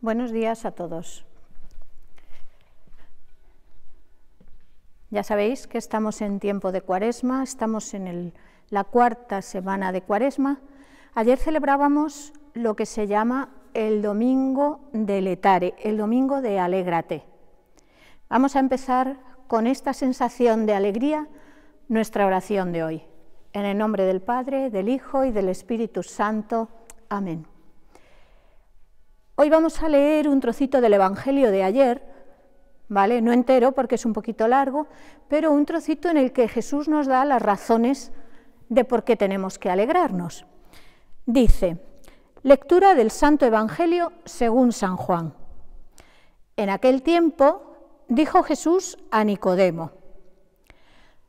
Buenos días a todos. Ya sabéis que estamos en tiempo de cuaresma, estamos en la cuarta semana de cuaresma. Ayer celebrábamos lo que se llama el domingo de letare, el domingo de alégrate. Vamos a empezar con esta sensación de alegría nuestra oración de hoy. En el nombre del Padre, del Hijo y del Espíritu Santo. Amén. Hoy vamos a leer un trocito del Evangelio de ayer, ¿vale? No entero porque es un poquito largo, pero un trocito en el que Jesús nos da las razones de por qué tenemos que alegrarnos. Dice, lectura del Santo Evangelio según San Juan. En aquel tiempo dijo Jesús a Nicodemo,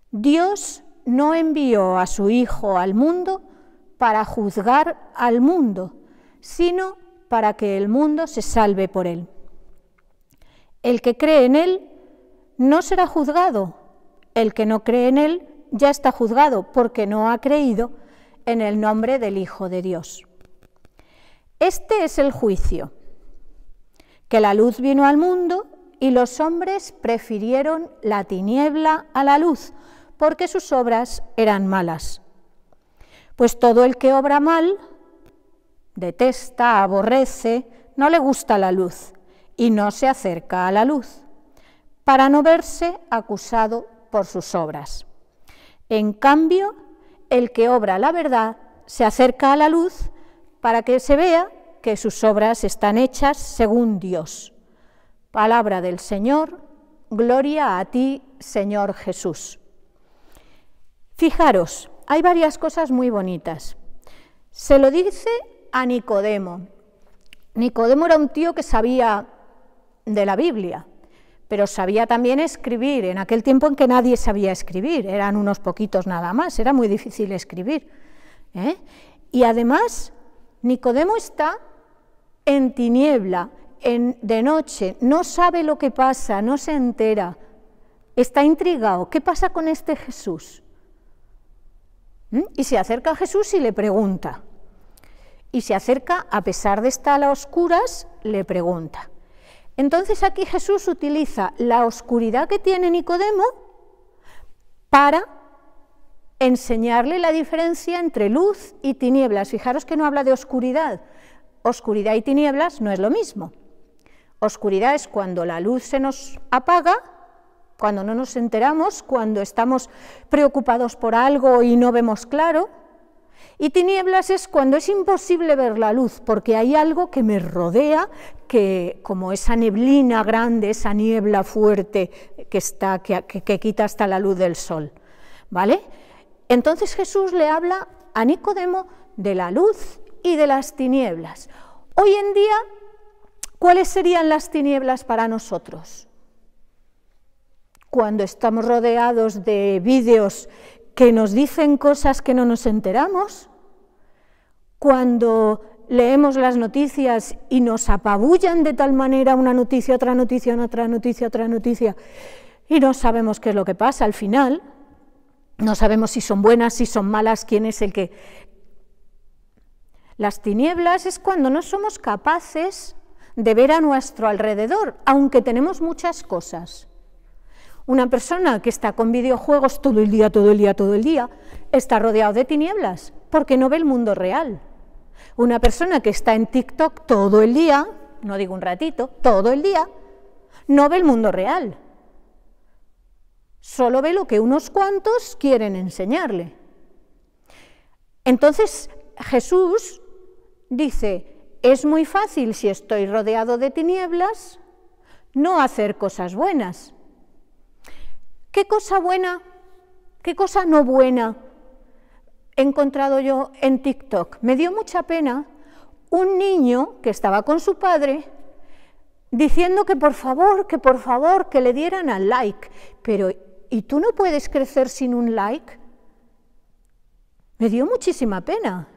Dios no envió a su Hijo al mundo para juzgar al mundo, sino para para que el mundo se salve por él. El que cree en él no será juzgado. El que no cree en él ya está juzgado porque no ha creído en el nombre del Hijo de Dios. Este es el juicio, que la luz vino al mundo y los hombres prefirieron la tiniebla a la luz, porque sus obras eran malas. Pues todo el que obra mal detesta, aborrece, no le gusta la luz y no se acerca a la luz, para no verse acusado por sus obras. En cambio, el que obra la verdad se acerca a la luz para que se vea que sus obras están hechas según Dios. Palabra del Señor, gloria a ti, Señor Jesús. Fijaros, hay varias cosas muy bonitas. Se lo dice a Nicodemo. Nicodemo era un tío que sabía de la Biblia, pero sabía también escribir, en aquel tiempo en que nadie sabía escribir, eran unos poquitos nada más, era muy difícil escribir. ¿eh? Y además, Nicodemo está en tiniebla, en, de noche, no sabe lo que pasa, no se entera, está intrigado, ¿qué pasa con este Jesús? ¿Mm? Y se acerca a Jesús y le pregunta y se acerca, a pesar de estar a oscuras, le pregunta. Entonces aquí Jesús utiliza la oscuridad que tiene Nicodemo para enseñarle la diferencia entre luz y tinieblas. Fijaros que no habla de oscuridad. Oscuridad y tinieblas no es lo mismo. Oscuridad es cuando la luz se nos apaga, cuando no nos enteramos, cuando estamos preocupados por algo y no vemos claro. Y tinieblas es cuando es imposible ver la luz, porque hay algo que me rodea, que como esa neblina grande, esa niebla fuerte que, está, que, quita hasta la luz del sol. ¿Vale? Entonces Jesús le habla a Nicodemo de la luz y de las tinieblas. Hoy en día, ¿cuáles serían las tinieblas para nosotros? Cuando estamos rodeados de vídeos que nos dicen cosas que no nos enteramos, cuando leemos las noticias y nos apabullan de tal manera una noticia, otra noticia, otra noticia, otra noticia, y no sabemos qué es lo que pasa al final, no sabemos si son buenas, si son malas, quién es el que... Las tinieblas es cuando no somos capaces de ver a nuestro alrededor, aunque tenemos muchas cosas. Una persona que está con videojuegos todo el día, todo el día, todo el día, está rodeado de tinieblas porque no ve el mundo real. Una persona que está en TikTok todo el día, no digo un ratito, todo el día, no ve el mundo real. Solo ve lo que unos cuantos quieren enseñarle. Entonces Jesús dice, es muy fácil si estoy rodeado de tinieblas no hacer cosas buenas. ¿Qué cosa buena? ¿Qué cosa no buena he encontrado yo en TikTok? Me dio mucha pena un niño que estaba con su padre diciendo que por favor, que por favor, que le dieran al like. Pero, ¿y tú no puedes crecer sin un like? Me dio muchísima pena.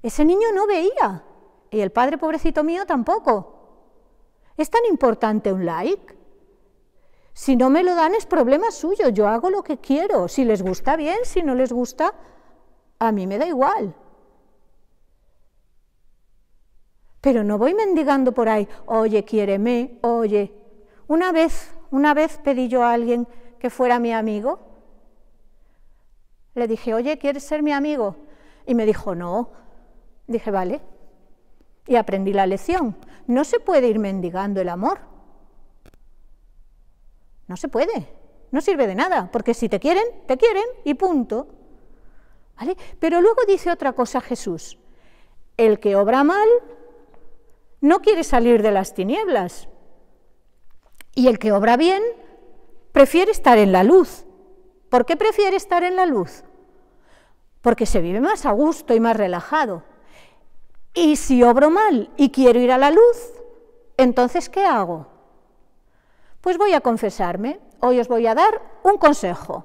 Ese niño no veía y el padre pobrecito mío tampoco. ¿Es tan importante un like? Si no me lo dan es problema suyo, yo hago lo que quiero. Si les gusta bien, si no les gusta, a mí me da igual. Pero no voy mendigando por ahí, oye, quiéreme, oye. Una vez, una vez pedí yo a alguien que fuera mi amigo. Le dije, oye, ¿quieres ser mi amigo? Y me dijo, no. Dije, vale. Y aprendí la lección. No se puede ir mendigando el amor. No se puede, no sirve de nada, porque si te quieren, te quieren y punto. Pero luego dice otra cosa Jesús, el que obra mal no quiere salir de las tinieblas y el que obra bien prefiere estar en la luz. ¿Por qué prefiere estar en la luz? Porque se vive más a gusto y más relajado. Y si obro mal y quiero ir a la luz, entonces ¿qué hago? Pues voy a confesarme, hoy os voy a dar un consejo.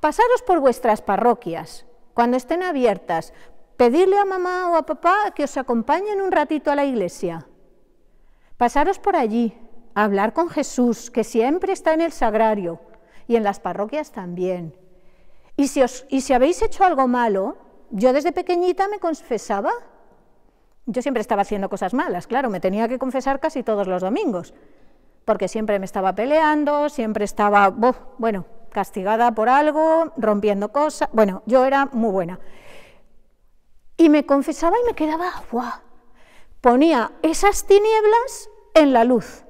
Pasaros por vuestras parroquias, cuando estén abiertas, pedirle a mamá o a papá que os acompañen un ratito a la iglesia. Pasaros por allí, hablar con Jesús, que siempre está en el sagrario y en las parroquias también. Y si, os, y si habéis hecho algo malo, yo desde pequeñita me confesaba. Yo siempre estaba haciendo cosas malas, claro, me tenía que confesar casi todos los domingos porque siempre me estaba peleando, siempre estaba, bueno, castigada por algo, rompiendo cosas, bueno, yo era muy buena. Y me confesaba y me quedaba, agua. ponía esas tinieblas en la luz.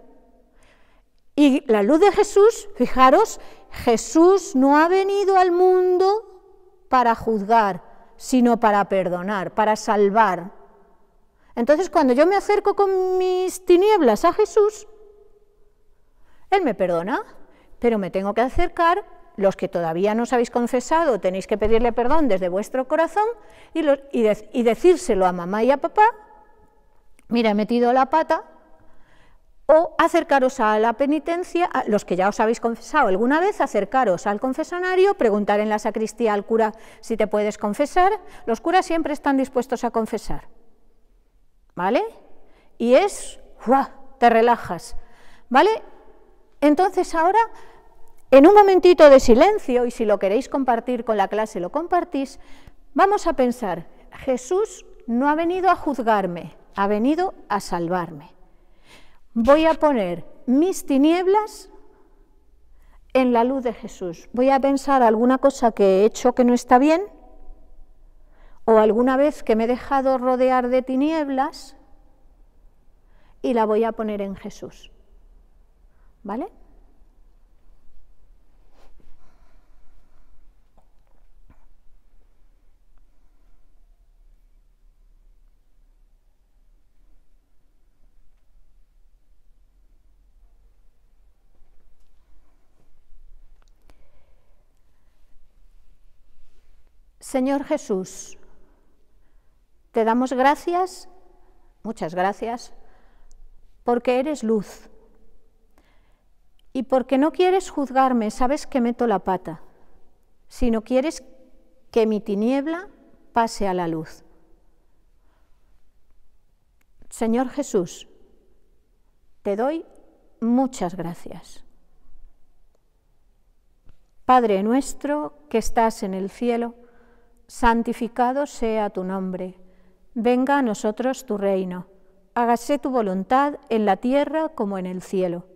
Y la luz de Jesús, fijaros, Jesús no ha venido al mundo para juzgar, sino para perdonar, para salvar. Entonces, cuando yo me acerco con mis tinieblas a Jesús, él me perdona, pero me tengo que acercar, los que todavía no os habéis confesado tenéis que pedirle perdón desde vuestro corazón y, decírselo a mamá y a papá, mira, he metido la pata, o acercaros a la penitencia, los que ya os habéis confesado alguna vez, acercaros al confesonario, preguntar en la sacristía al cura si te puedes confesar. Los curas siempre están dispuestos a confesar. ¿Vale? Y es, ¡guau! te relajas. ¿Vale? Entonces ahora, en un momentito de silencio, y si lo queréis compartir con la clase, lo compartís, vamos a pensar, Jesús no ha venido a juzgarme, ha venido a salvarme. Voy a poner mis tinieblas en la luz de Jesús. Voy a pensar alguna cosa que he hecho que no está bien, o alguna vez que me he dejado rodear de tinieblas, y la voy a poner en Jesús. ¿Vale? Señor Jesús, te damos gracias, muchas gracias, porque eres luz y porque no quieres juzgarme, sabes que meto la pata, sino quieres que mi tiniebla pase a la luz. Señor Jesús, te doy muchas gracias. Padre nuestro que estás en el cielo, santificado sea tu nombre, venga a nosotros tu reino, hágase tu voluntad en la tierra como en el cielo.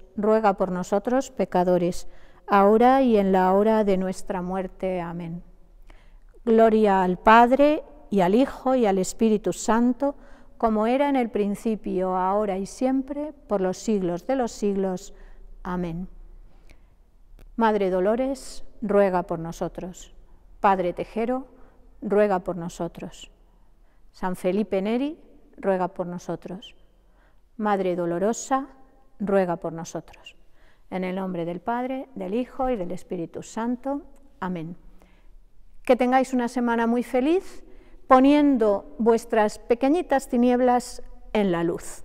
ruega por nosotros pecadores, ahora y en la hora de nuestra muerte. Amén. Gloria al Padre, y al Hijo, y al Espíritu Santo, como era en el principio, ahora y siempre, por los siglos de los siglos. Amén. Madre Dolores, ruega por nosotros. Padre Tejero, ruega por nosotros. San Felipe Neri, ruega por nosotros. Madre Dolorosa, ruega por nosotros. En el nombre del Padre, del Hijo y del Espíritu Santo. Amén. Que tengáis una semana muy feliz poniendo vuestras pequeñitas tinieblas en la luz.